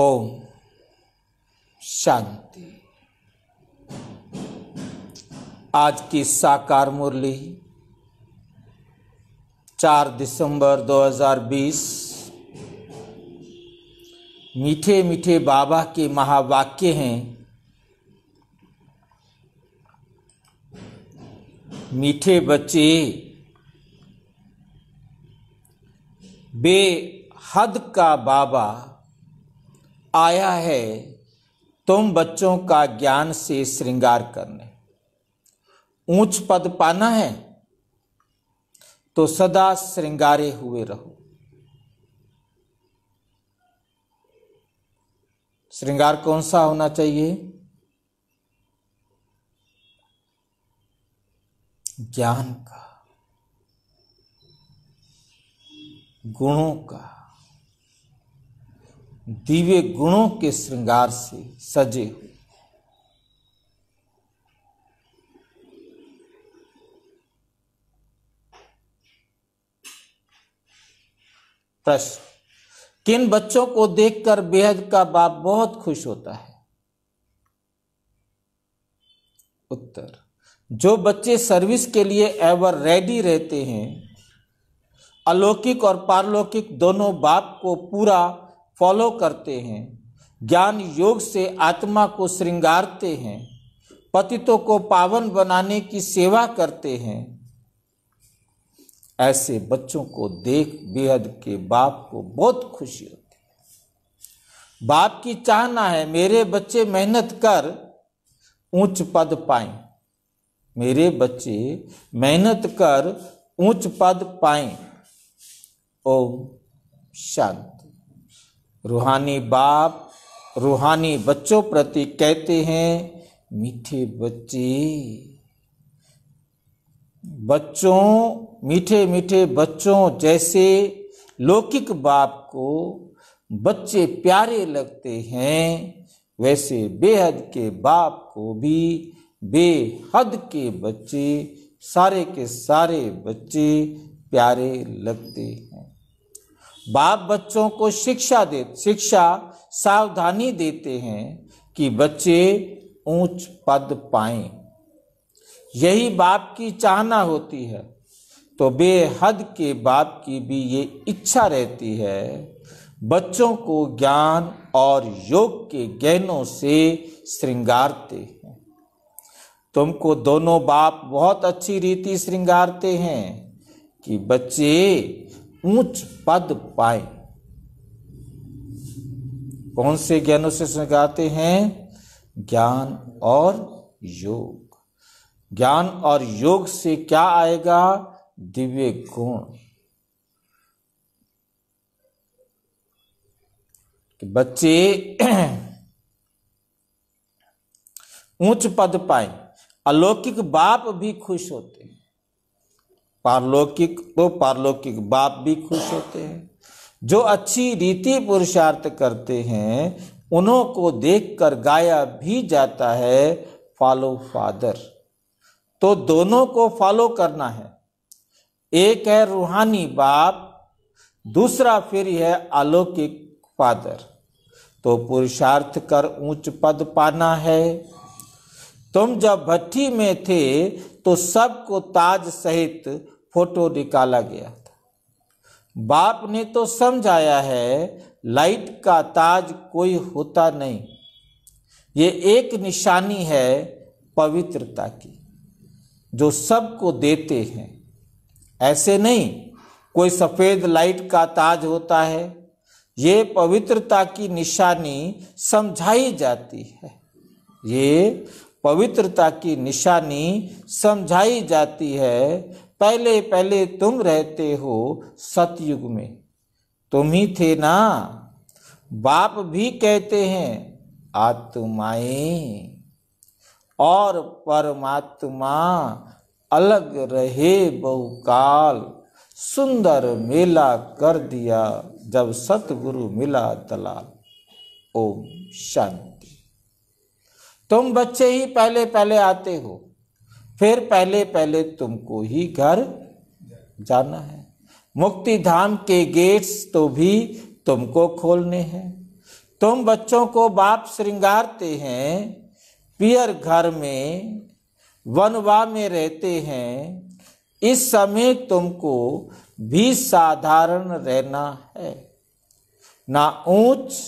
ओम शांति आज की साकार मुरली चार दिसंबर 2020 मीठे मीठे बाबा के महावाक्य हैं मीठे बच्चे बेहद का बाबा आया है तुम बच्चों का ज्ञान से श्रृंगार करने ऊंच पद पाना है तो सदा श्रृंगारे हुए रहो श्रृंगार कौन सा होना चाहिए ज्ञान का गुणों का दिव्य गुणों के श्रृंगार से सजे हुए प्रश्न किन बच्चों को देखकर बेहद का बाप बहुत खुश होता है उत्तर जो बच्चे सर्विस के लिए एवर रेडी रहते हैं अलौकिक और पारलौकिक दोनों बाप को पूरा फॉलो करते हैं ज्ञान योग से आत्मा को श्रृंगारते हैं पतितों को पावन बनाने की सेवा करते हैं ऐसे बच्चों को देख बेहद के बाप को बहुत खुशी होती है बाप की चाहना है मेरे बच्चे मेहनत कर ऊंच पद पाए मेरे बच्चे मेहनत कर ऊंच पद पाए ओम शांति रूहानी बाप रूहानी बच्चों प्रति कहते हैं मीठे बच्चे बच्चों मीठे मीठे बच्चों जैसे लौकिक बाप को बच्चे प्यारे लगते हैं वैसे बेहद के बाप को भी बेहद के बच्चे सारे के सारे बच्चे प्यारे लगते हैं बाप बच्चों को शिक्षा दे शिक्षा सावधानी देते हैं कि बच्चे ऊंच पद पाए यही बाप की चाहना होती है तो बेहद के बाप की भी ये इच्छा रहती है बच्चों को ज्ञान और योग के गहनों से श्रृंगारते हैं तुमको दोनों बाप बहुत अच्छी रीति श्रृंगारते हैं कि बच्चे ऊंच पद पाए कौन से ज्ञानों से सगाते हैं ज्ञान और योग ज्ञान और योग से क्या आएगा दिव्य गुण बच्चे ऊंच पद पाए अलौकिक बाप भी खुश होते हैं पारलौकिक तो पारलौकिक बाप भी खुश होते हैं जो अच्छी रीति पुरुषार्थ करते हैं उन्हों को देखकर गाया भी जाता है फॉलो फादर तो दोनों को फॉलो करना है एक है रूहानी बाप दूसरा फिर है अलौकिक फादर तो पुरुषार्थ कर ऊंच पद पाना है तुम जब भट्टी में थे तो सबको ताज सहित फोटो निकाला गया था बाप ने तो समझाया है लाइट का ताज कोई होता नहीं ये एक निशानी है पवित्रता की जो सबको देते हैं ऐसे नहीं कोई सफ़ेद लाइट का ताज होता है ये पवित्रता की निशानी समझाई जाती है ये पवित्रता की निशानी समझाई जाती है पहले पहले तुम रहते हो सतयुग में तुम ही थे ना बाप भी कहते हैं आत्माएं और परमात्मा अलग रहे बहुकाल सुंदर मेला कर दिया जब सतगुरु मिला तलाल ओम शांति तुम बच्चे ही पहले पहले आते हो फिर पहले पहले तुमको ही घर जाना है मुक्ति धाम के गेट्स तो भी तुमको खोलने हैं तुम बच्चों को बाप श्रृंगारते हैं पियर घर में वनवा में रहते हैं इस समय तुमको भी साधारण रहना है ना ऊंच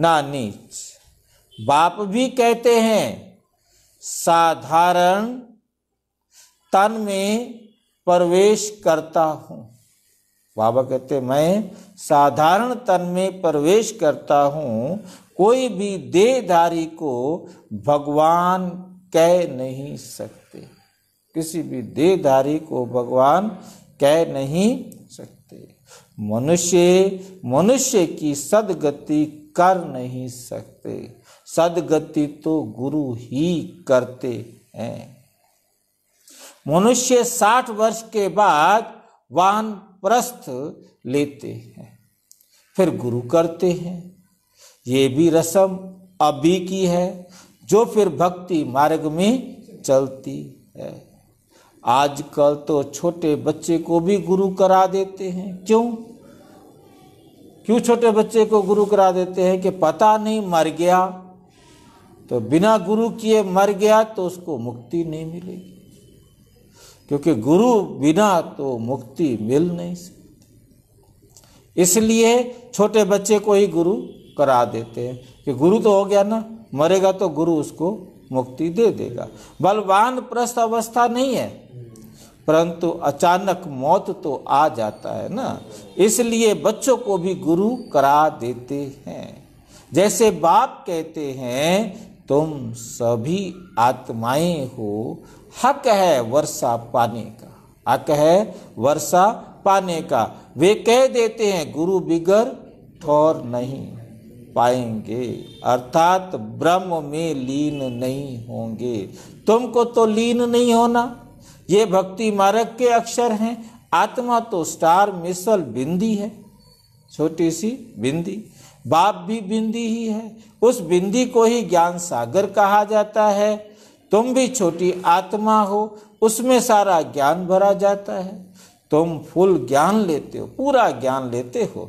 ना नीच बाप भी कहते हैं साधारण तन में प्रवेश करता हूँ बाबा कहते मैं साधारण तन में प्रवेश करता हूँ कोई भी देहधारी को भगवान कह नहीं सकते किसी भी देहधारी को भगवान कह नहीं सकते मनुष्य मनुष्य की सदगति कर नहीं सकते सदगति तो गुरु ही करते हैं मनुष्य साठ वर्ष के बाद वाहन प्रस्थ लेते हैं फिर गुरु करते हैं ये भी रस्म अभी की है जो फिर भक्ति मार्ग में चलती है आजकल तो छोटे बच्चे को भी गुरु करा देते हैं क्यों क्यों छोटे बच्चे को गुरु करा देते हैं कि पता नहीं मर गया तो बिना गुरु किए मर गया तो उसको मुक्ति नहीं मिलेगी क्योंकि गुरु बिना तो मुक्ति मिल नहीं सकती इसलिए छोटे बच्चे को ही गुरु करा देते हैं कि गुरु तो हो गया ना मरेगा तो गुरु उसको मुक्ति दे देगा बलवान प्रस्त अवस्था नहीं है परंतु अचानक मौत तो आ जाता है ना इसलिए बच्चों को भी गुरु करा देते हैं जैसे बाप कहते हैं तुम सभी आत्माएं हो हक है वर्षा पाने का हक है वर्षा पाने का वे कह देते हैं गुरु बिगर ठोर नहीं पाएंगे अर्थात ब्रह्म में लीन नहीं होंगे तुमको तो लीन नहीं होना ये भक्ति मार्ग के अक्षर हैं आत्मा तो स्टार मिसल बिंदी है छोटी सी बिंदी बाप भी बिंदी ही है उस बिंदी को ही ज्ञान सागर कहा जाता है तुम भी छोटी आत्मा हो उसमें सारा ज्ञान भरा जाता है तुम फुल ज्ञान लेते हो पूरा ज्ञान लेते हो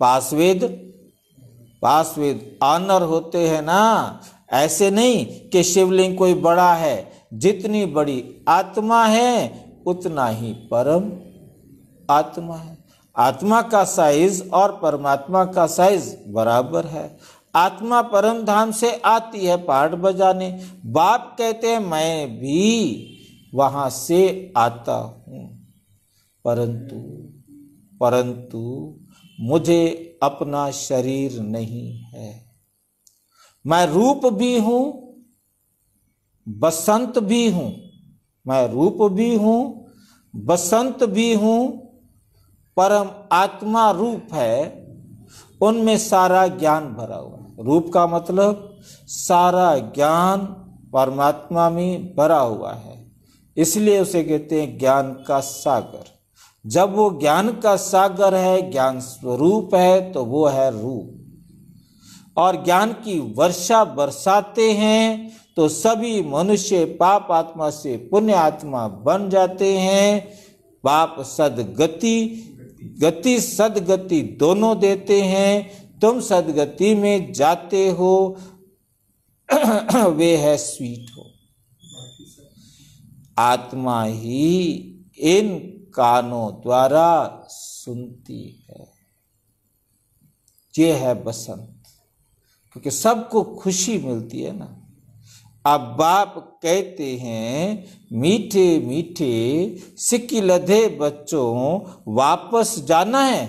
पासवेद पासवेद आनर होते हैं ना ऐसे नहीं कि शिवलिंग कोई बड़ा है जितनी बड़ी आत्मा है उतना ही परम आत्मा है आत्मा का साइज और परमात्मा का साइज बराबर है आत्मा परम धाम से आती है पाठ बजाने बाप कहते हैं मैं भी वहां से आता हूं परंतु परंतु मुझे अपना शरीर नहीं है मैं रूप भी हूं बसंत भी हूं मैं रूप भी हूं बसंत भी हूं परम आत्मा रूप है उनमें सारा ज्ञान भरा हुआ है रूप का मतलब सारा ज्ञान परमात्मा में भरा हुआ है इसलिए उसे कहते हैं ज्ञान का सागर जब वो ज्ञान का सागर है ज्ञान स्वरूप है तो वो है रूप और ज्ञान की वर्षा बरसाते हैं तो सभी मनुष्य पाप आत्मा से पुण्य आत्मा बन जाते हैं पाप सदगति गति सदगति दोनों देते हैं तुम सदगति में जाते हो वे है स्वीट हो आत्मा ही इन कानों द्वारा सुनती है ये है बसंत क्योंकि सबको खुशी मिलती है ना अब बाप कहते हैं मीठे मीठे सिक्की लधे बच्चों वापस जाना है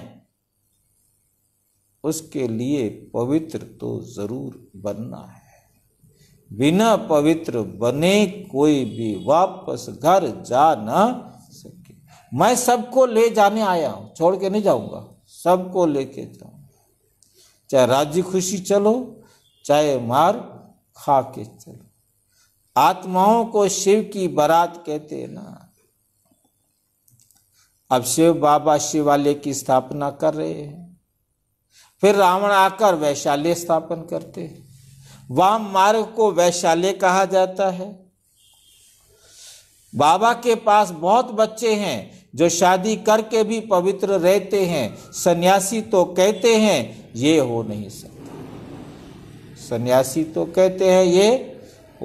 उसके लिए पवित्र तो जरूर बनना है बिना पवित्र बने कोई भी वापस घर जा ना सके मैं सबको ले जाने आया हूं छोड़ के नहीं जाऊंगा सबको लेके जाऊंगा चाहे राजी खुशी चलो चाहे मार खा के चलो आत्माओं को शिव की बरात कहते हैं ना अब शिव बाबा शिवालय की स्थापना कर रहे हैं फिर रावण आकर वैशाल्य स्थापन करते वाम मार्ग को वैशाल्य कहा जाता है बाबा के पास बहुत बच्चे हैं जो शादी करके भी पवित्र रहते हैं सन्यासी तो कहते हैं ये हो नहीं सकता सन्यासी तो कहते हैं ये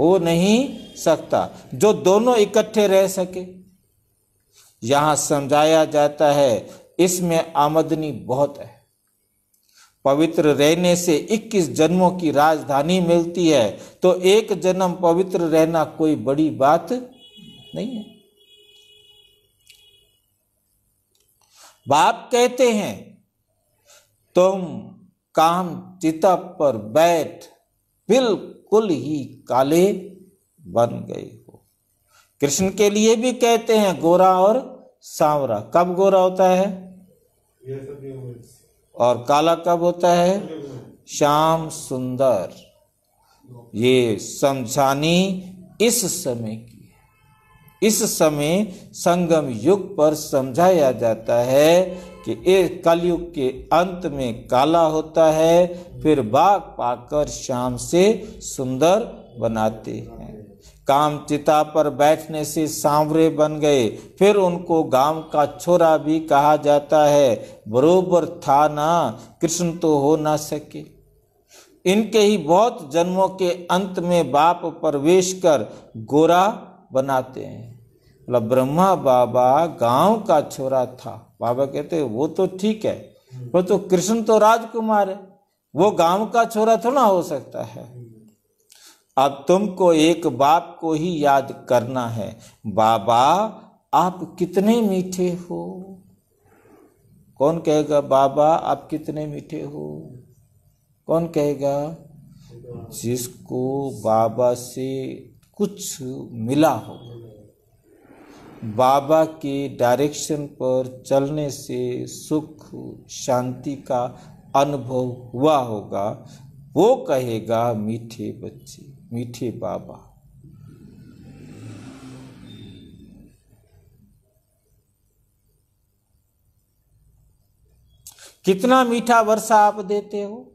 हो नहीं सकता जो दोनों इकट्ठे रह सके यहां समझाया जाता है इसमें आमदनी बहुत है पवित्र रहने से 21 जन्मों की राजधानी मिलती है तो एक जन्म पवित्र रहना कोई बड़ी बात नहीं है बाप कहते हैं तुम काम चिता पर बैठ बिल्कुल कुल ही काले बन गए हो कृष्ण के लिए भी कहते हैं गोरा और सांवरा कब गोरा होता है और काला कब होता है श्याम सुंदर ये समझानी इस समय की है इस समय संगम युग पर समझाया जाता है कि ये कलयुग के अंत में काला होता है फिर बाघ पाकर शाम से सुंदर बनाते हैं काम चिता पर बैठने से सांवरे बन गए फिर उनको गांव का छोरा भी कहा जाता है बरोबर था ना कृष्ण तो हो ना सके इनके ही बहुत जन्मों के अंत में बाप प्रवेश कर गोरा बनाते हैं मतलब ब्रह्मा बाबा गांव का छोरा था बाबा कहते वो तो ठीक है पर तो कृष्ण तो राजकुमार है वो गांव का छोरा थोड़ा हो सकता है अब तुमको एक बाप को ही याद करना है बाबा आप कितने मीठे हो कौन कहेगा बाबा आप कितने मीठे हो कौन कहेगा जिसको बाबा से कुछ मिला हो बाबा के डायरेक्शन पर चलने से सुख शांति का अनुभव हुआ होगा वो कहेगा मीठे बच्चे मीठे बाबा कितना मीठा वर्षा आप देते हो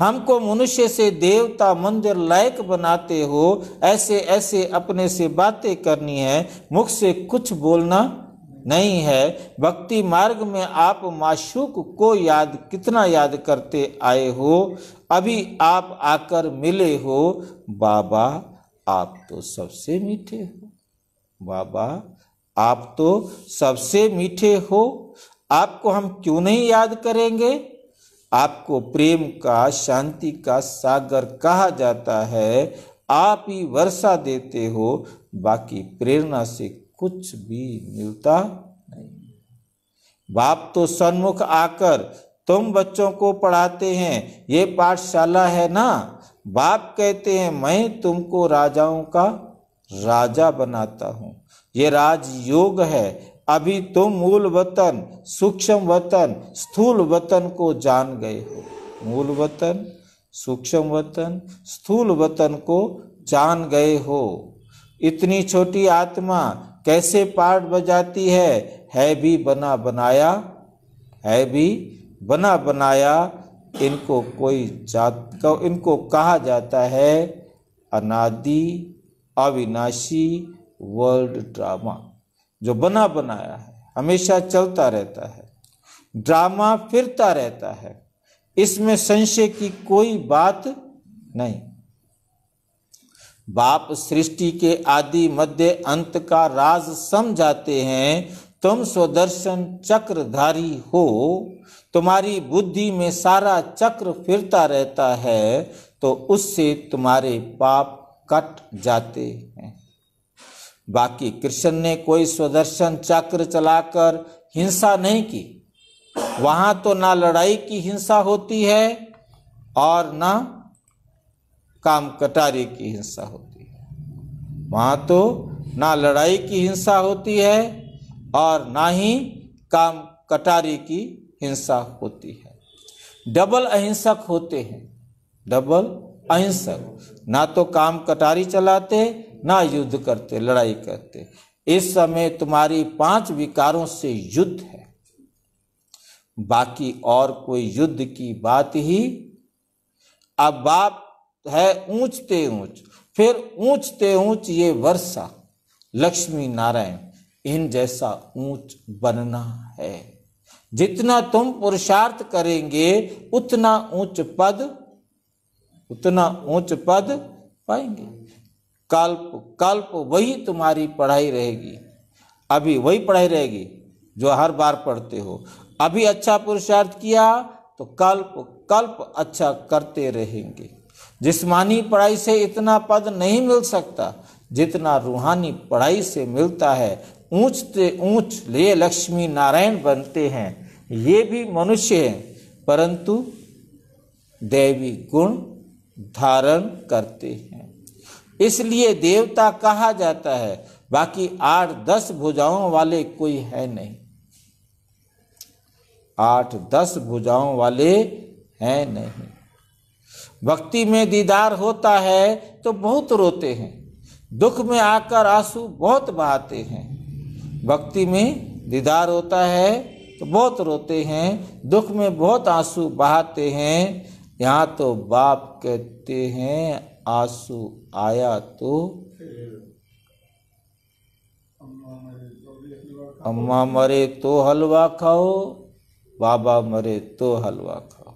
हमको मनुष्य से देवता मंदिर लायक बनाते हो ऐसे ऐसे अपने से बातें करनी है मुख से कुछ बोलना नहीं है भक्ति मार्ग में आप माशूक को याद कितना याद करते आए हो अभी आप आकर मिले हो बाबा आप तो सबसे मीठे हो बाबा आप तो सबसे मीठे हो आपको हम क्यों नहीं याद करेंगे आपको प्रेम का शांति का सागर कहा जाता है आप ही वर्षा देते हो बाकी प्रेरणा से कुछ भी मिलता नहीं बाप तो सन्मुख आकर तुम बच्चों को पढ़ाते हैं ये पाठशाला है ना बाप कहते हैं मैं तुमको राजाओं का राजा बनाता हूँ ये राजयोग है अभी तुम तो मूल वतन सूक्ष्म वतन स्थूल वतन को जान गए हो मूल वतन सूक्ष्म वतन स्थूल वतन को जान गए हो इतनी छोटी आत्मा कैसे पाठ बजाती है है भी बना बनाया है भी बना बनाया इनको कोई जात इनको कहा जाता है अनादि अविनाशी वर्ल्ड ड्रामा जो बना बनाया है हमेशा चलता रहता है ड्रामा फिरता रहता है इसमें संशय की कोई बात नहीं बाप सृष्टि के आदि मध्य अंत का राज समझाते हैं तुम स्वदर्शन चक्रधारी हो तुम्हारी बुद्धि में सारा चक्र फिरता रहता है तो उससे तुम्हारे पाप कट जाते हैं बाकी कृष्ण ने कोई स्वदर्शन चक्र चलाकर हिंसा नहीं की वहां तो ना लड़ाई की हिंसा होती है और ना काम कटारी की हिंसा होती है वहां तो ना लड़ाई की हिंसा होती है और ना ही काम कटारी की हिंसा होती है डबल अहिंसक होते हैं डबल अहिंसक ना तो काम कटारी चलाते ना युद्ध करते लड़ाई करते इस समय तुम्हारी पांच विकारों से युद्ध है बाकी और कोई युद्ध की बात ही अब बाप है ऊंचते ऊंच फिर ऊंचते ऊंच ये वर्षा लक्ष्मी नारायण इन जैसा ऊंच बनना है जितना तुम पुरुषार्थ करेंगे उतना ऊंच पद उतना ऊंच पद पाएंगे कल्प कल्प वही तुम्हारी पढ़ाई रहेगी अभी वही पढ़ाई रहेगी जो हर बार पढ़ते हो अभी अच्छा पुरुषार्थ किया तो कल्प कल्प अच्छा करते रहेंगे जिस्मानी पढ़ाई से इतना पद नहीं मिल सकता जितना रूहानी पढ़ाई से मिलता है ऊंच से ऊंच ले लक्ष्मी नारायण बनते हैं ये भी मनुष्य हैं परंतु दैवी गुण धारण करते हैं इसलिए देवता कहा जाता है बाकी आठ दस भुजाओं वाले कोई है नहीं आठ दस भुजाओं वाले हैं नहीं भक्ति में दीदार होता है तो बहुत रोते हैं दुख में आकर आंसू बहुत बहाते हैं भक्ति में दीदार होता है तो बहुत रोते हैं दुख में बहुत आंसू बहाते हैं यहाँ तो बाप कहते हैं आंसू आया तो अम्मा मरे तो हलवा खाओ बाबा मरे तो हलवा खाओ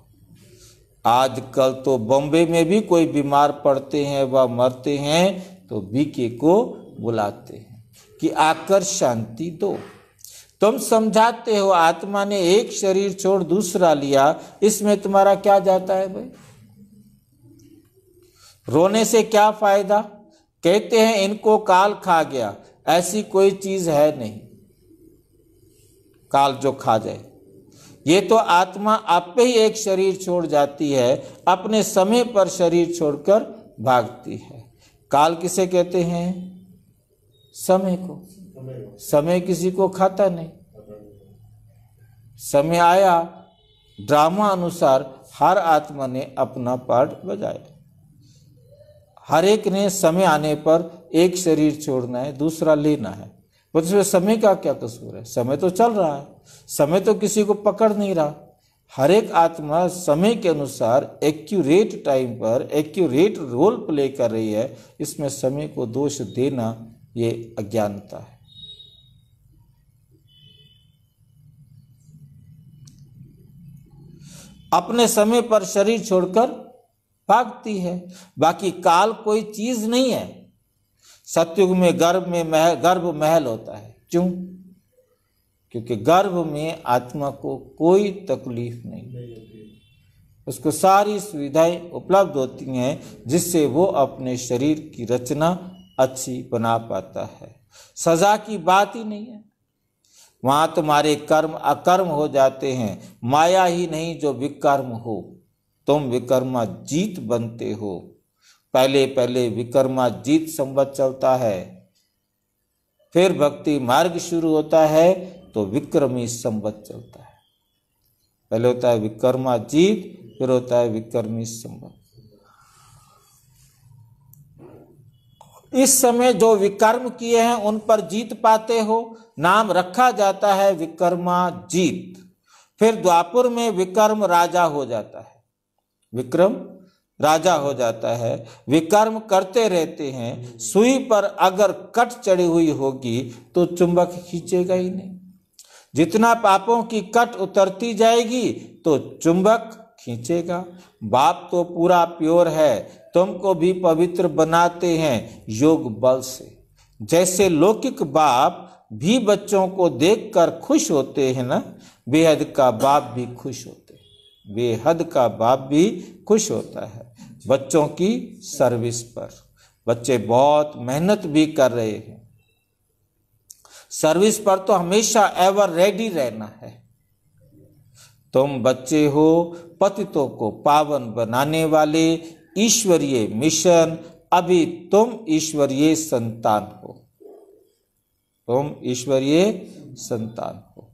आजकल तो बॉम्बे में भी कोई बीमार पड़ते हैं व मरते हैं तो बीके को बुलाते हैं कि आकर शांति दो तुम समझाते हो आत्मा ने एक शरीर छोड़ दूसरा लिया इसमें तुम्हारा क्या जाता है भाई रोने से क्या फायदा कहते हैं इनको काल खा गया ऐसी कोई चीज है नहीं काल जो खा जाए ये तो आत्मा आप पे ही एक शरीर छोड़ जाती है अपने समय पर शरीर छोड़कर भागती है काल किसे कहते हैं समय को समय किसी को खाता नहीं समय आया ड्रामा अनुसार हर आत्मा ने अपना पार्ट बजाया हर एक ने समय आने पर एक शरीर छोड़ना है दूसरा लेना है पर उसमें तो समय का क्या कसूर है समय तो चल रहा है समय तो किसी को पकड़ नहीं रहा हर एक आत्मा समय के अनुसार एक्यूरेट टाइम पर एक्यूरेट रोल प्ले कर रही है इसमें समय को दोष देना ये अज्ञानता है अपने समय पर शरीर छोड़कर भागती है बाकी काल कोई चीज नहीं है सत्युग में गर्भ में महल गर्भ महल होता है क्यों क्योंकि गर्भ में आत्मा को कोई तकलीफ नहीं उसको सारी सुविधाएं उपलब्ध होती हैं जिससे वो अपने शरीर की रचना अच्छी बना पाता है सजा की बात ही नहीं है वहाँ तुम्हारे कर्म अकर्म हो जाते हैं माया ही नहीं जो विकर्म हो तुम विकर्मा जीत बनते हो पहले पहले विकर्मा जीत संवत चलता है फिर भक्ति मार्ग शुरू होता है तो विक्रमी संवत चलता है पहले होता है विकर्मा जीत फिर होता है विक्रमी संवत इस समय जो विकर्म किए हैं उन पर जीत पाते हो नाम रखा जाता है विकर्मा जीत फिर द्वापुर में विकर्म राजा हो जाता है विक्रम राजा हो जाता है विकर्म करते रहते हैं सुई पर अगर कट चढ़ी हुई होगी तो चुंबक खींचेगा ही नहीं जितना पापों की कट उतरती जाएगी तो चुंबक खींचेगा बाप तो पूरा प्योर है तुमको भी पवित्र बनाते हैं योग बल से जैसे लौकिक बाप भी बच्चों को देखकर खुश होते हैं ना बेहद का बाप भी खुश होते बेहद का बाप भी खुश होता है बच्चों की सर्विस पर बच्चे बहुत मेहनत भी कर रहे हैं सर्विस पर तो हमेशा एवर रेडी रहना है तुम बच्चे हो पतितों को पावन बनाने वाले ईश्वरीय मिशन अभी तुम ईश्वरीय संतान हो तुम ईश्वरीय संतान हो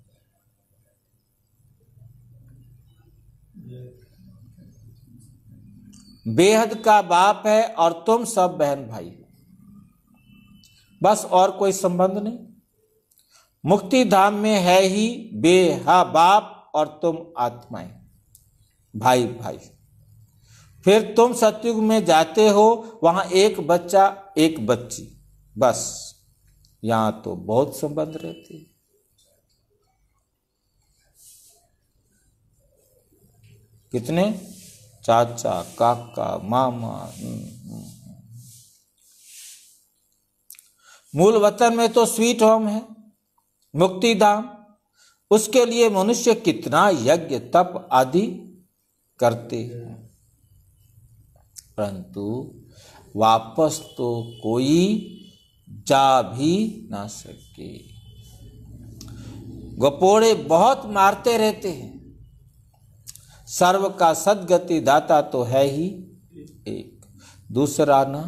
बेहद का बाप है और तुम सब बहन भाई हो बस और कोई संबंध नहीं मुक्ति धाम में है ही बेहा बाप और तुम आत्माएं भाई भाई फिर तुम सत्युग में जाते हो वहां एक बच्चा एक बच्ची बस यहां तो बहुत संबंध रहते कितने चाचा काका मामा हम्म, हम्म, हम्म। मूल वतन में तो स्वीट होम है मुक्ति धाम उसके लिए मनुष्य कितना यज्ञ तप आदि करते हैं परंतु वापस तो कोई जा भी ना सके गपोड़े बहुत मारते रहते हैं सर्व का सदगति दाता तो है ही एक दूसरा ना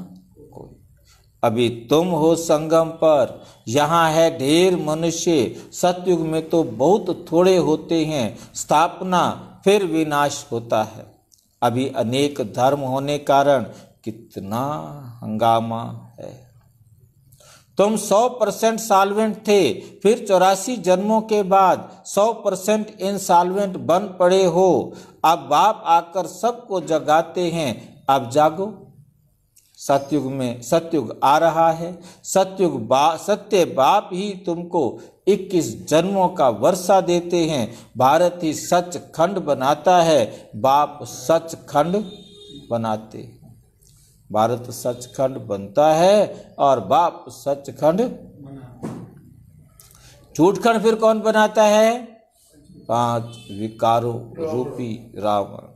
कोई अभी तुम हो संगम पर यहां है ढेर मनुष्य सतयुग में तो बहुत थोड़े होते हैं स्थापना फिर विनाश होता है अभी अनेक धर्म होने कारण कितना हंगामा है तुम सौ परसेंट सॉल्वेंट थे फिर चौरासी जन्मों के बाद सौ परसेंट इनसॉल्वेंट बन पड़े हो अब बाप आकर सबको जगाते हैं अब जागो सत्युग में सत्युग आ रहा है सत्युग बा सत्य बाप ही तुमको इक्कीस जन्मों का वर्षा देते हैं भारत ही सच खंड बनाता है बाप सच खंड बनाते भारत सच खंड बनता है और बाप सच खंड झूठ खंड फिर कौन बनाता है पांच विकारों रूपी रावण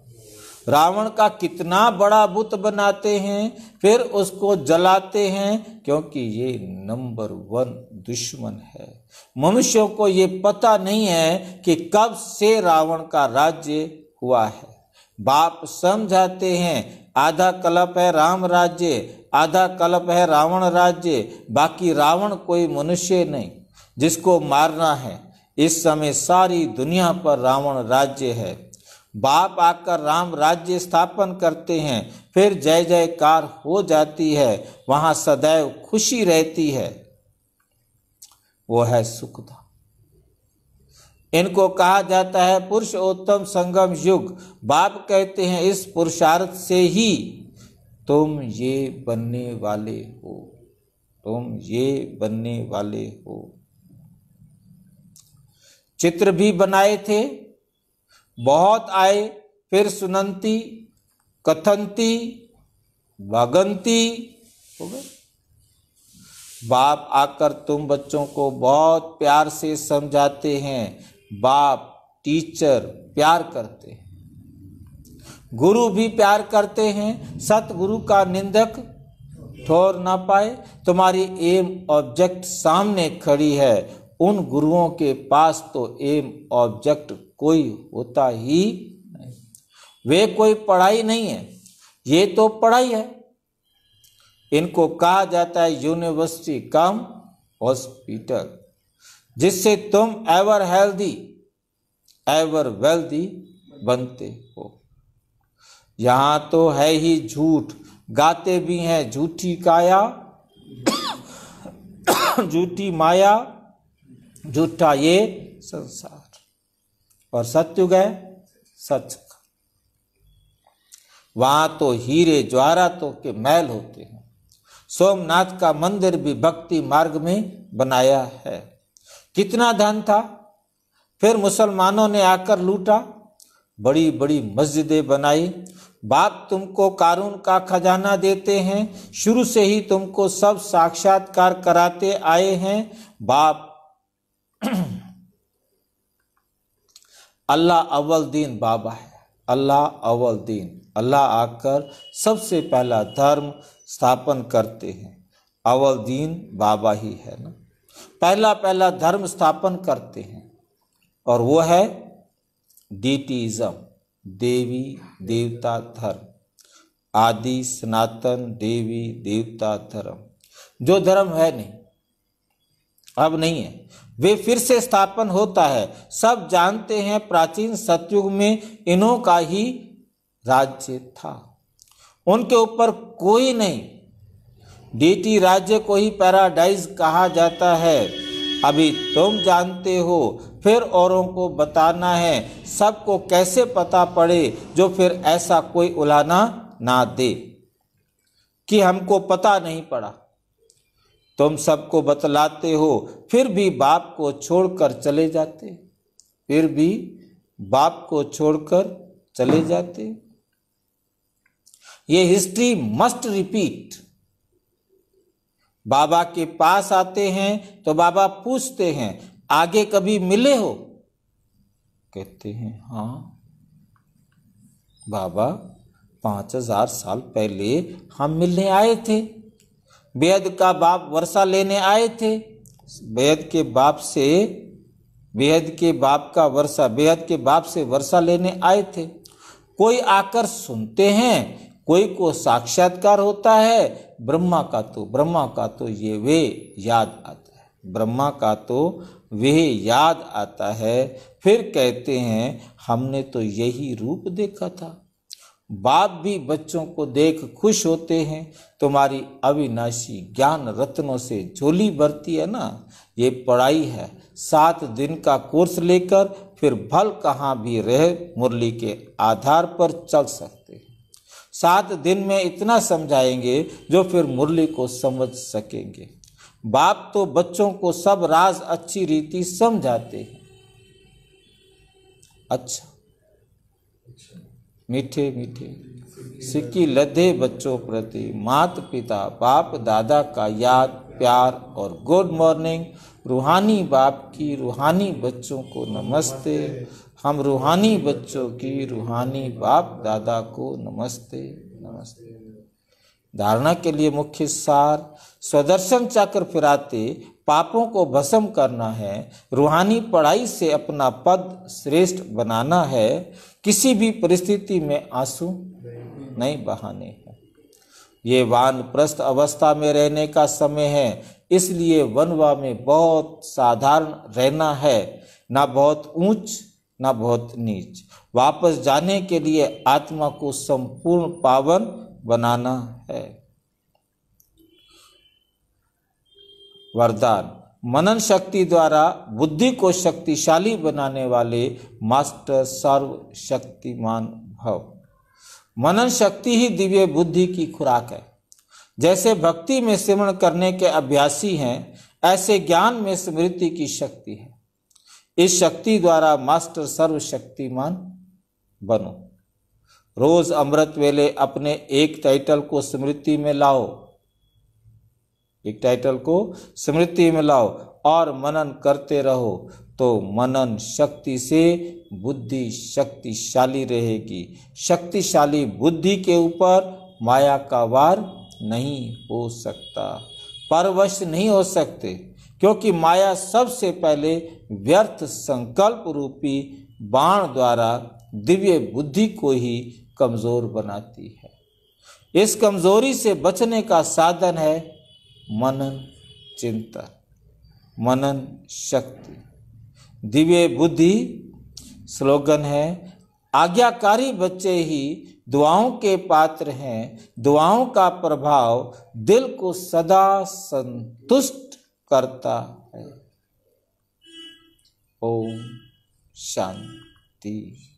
रावण का कितना बड़ा बुत बनाते हैं फिर उसको जलाते हैं क्योंकि ये नंबर वन दुश्मन है मनुष्यों को ये पता नहीं है कि कब से रावण का राज्य हुआ है बाप समझाते हैं आधा कलप है राम राज्य आधा कलप है रावण राज्य बाकी रावण कोई मनुष्य नहीं जिसको मारना है इस समय सारी दुनिया पर रावण राज्य है बाप आकर राम राज्य स्थापन करते हैं फिर जय जयकार हो जाती है वहां सदैव खुशी रहती है वो है सुखदा इनको कहा जाता है पुरुषोत्तम संगम युग बाप कहते हैं इस पुरुषार्थ से ही तुम ये बनने वाले हो तुम ये बनने वाले हो चित्र भी बनाए थे बहुत आए फिर सुनंती कथंती भगंती हो गए बाप आकर तुम बच्चों को बहुत प्यार से समझाते हैं बाप टीचर प्यार करते हैं गुरु भी प्यार करते हैं सतगुरु का निंदक ठोर ना पाए तुम्हारी एम ऑब्जेक्ट सामने खड़ी है उन गुरुओं के पास तो एम ऑब्जेक्ट कोई होता ही नहीं वे कोई पढ़ाई नहीं है ये तो पढ़ाई है इनको कहा जाता है यूनिवर्सिटी कम हॉस्पिटल जिससे तुम एवर हेल्दी एवर वेल्दी बनते हो यहां तो है ही झूठ गाते भी हैं झूठी काया झूठी माया झूठा ये संसार और सत्युग है सच वहां तो हीरे ज्वारातों के मैल होते हैं सोमनाथ का मंदिर भी भक्ति मार्ग में बनाया है कितना धन था फिर मुसलमानों ने आकर लूटा बड़ी बड़ी मस्जिदें बनाई बाप तुमको कारून का खजाना देते हैं शुरू से ही तुमको सब साक्षात्कार कराते आए हैं बाप अल्लाह अव्वल दीन बाबा है अल्लाह अव्वल दीन अल्लाह आकर सबसे पहला धर्म स्थापन करते हैं अव्वल दीन बाबा ही है ना पहला पहला धर्म स्थापन करते हैं और वो है डीटीज़म देवी देवता धर्म आदि सनातन देवी देवता धर्म जो धर्म है नहीं अब नहीं है वे फिर से स्थापन होता है सब जानते हैं प्राचीन सतयुग में इन्हों का ही राज्य था उनके ऊपर कोई नहीं डीटी राज्य को ही पैराडाइज कहा जाता है अभी तुम जानते हो फिर औरों को बताना है सबको कैसे पता पड़े जो फिर ऐसा कोई उलाना ना दे कि हमको पता नहीं पड़ा तुम सबको बतलाते हो फिर भी बाप को छोड़कर चले जाते फिर भी बाप को छोड़कर चले जाते ये हिस्ट्री मस्ट रिपीट बाबा के पास आते हैं तो बाबा पूछते हैं आगे कभी मिले हो कहते हैं हाँ बाबा पांच हजार साल पहले हम मिलने आए थे वेद का बाप वर्षा लेने आए थे वेद के बाप से बेहद के बाप का वर्षा बेहद के बाप से वर्षा लेने आए थे कोई आकर सुनते हैं कोई को साक्षात्कार होता है ब्रह्मा का तो ब्रह्मा का तो ये वे याद आता है ब्रह्मा का तो वे याद आता है फिर कहते हैं हमने तो यही रूप देखा था बाप भी बच्चों को देख खुश होते हैं तुम्हारी अविनाशी ज्ञान रत्नों से झोली भरती है ना ये पढ़ाई है सात दिन का कोर्स लेकर फिर भल कहाँ भी रहे मुरली के आधार पर चल सकते सात दिन में इतना समझाएंगे जो फिर मुरली को समझ सकेंगे बाप तो बच्चों को सब राज अच्छी रीति समझाते हैं अच्छा मीठे मीठे सिक्की लदे बच्चों प्रति मात पिता बाप दादा का याद प्यार और गुड मॉर्निंग रूहानी बाप की रूहानी बच्चों को नमस्ते हम रूहानी बच्चों की रूहानी बाप दादा को नमस्ते नमस्ते धारणा के लिए मुख्य सार स्वदर्शन चाकर फिराते पापों को भस्म करना है रूहानी पढ़ाई से अपना पद श्रेष्ठ बनाना है किसी भी परिस्थिति में आंसू नहीं बहाने हैं ये वान प्रस्थ अवस्था में रहने का समय है इसलिए वनवा में बहुत साधारण रहना है ना बहुत ऊंच ना बहुत नीच वापस जाने के लिए आत्मा को संपूर्ण पावन बनाना है वरदान मनन शक्ति द्वारा बुद्धि को शक्तिशाली बनाने वाले मास्टर सर्व शक्तिमान भव मनन शक्ति ही दिव्य बुद्धि की खुराक है जैसे भक्ति में सिमरण करने के अभ्यासी हैं ऐसे ज्ञान में स्मृति की शक्ति है इस शक्ति द्वारा मास्टर सर्वशक्तिमान बनो रोज अमृत वेले अपने एक टाइटल को स्मृति में लाओ एक टाइटल को स्मृति में लाओ और मनन करते रहो तो मनन शक्ति से बुद्धि शक्तिशाली रहेगी शक्तिशाली बुद्धि के ऊपर माया का वार नहीं हो सकता परवश नहीं हो सकते क्योंकि माया सबसे पहले व्यर्थ संकल्प रूपी बाण द्वारा दिव्य बुद्धि को ही कमज़ोर बनाती है इस कमज़ोरी से बचने का साधन है मनन चिंतन मनन शक्ति दिव्य बुद्धि स्लोगन है आज्ञाकारी बच्चे ही दुआओं के पात्र हैं दुआओं का प्रभाव दिल को सदा संतुष्ट करता है ओम शांति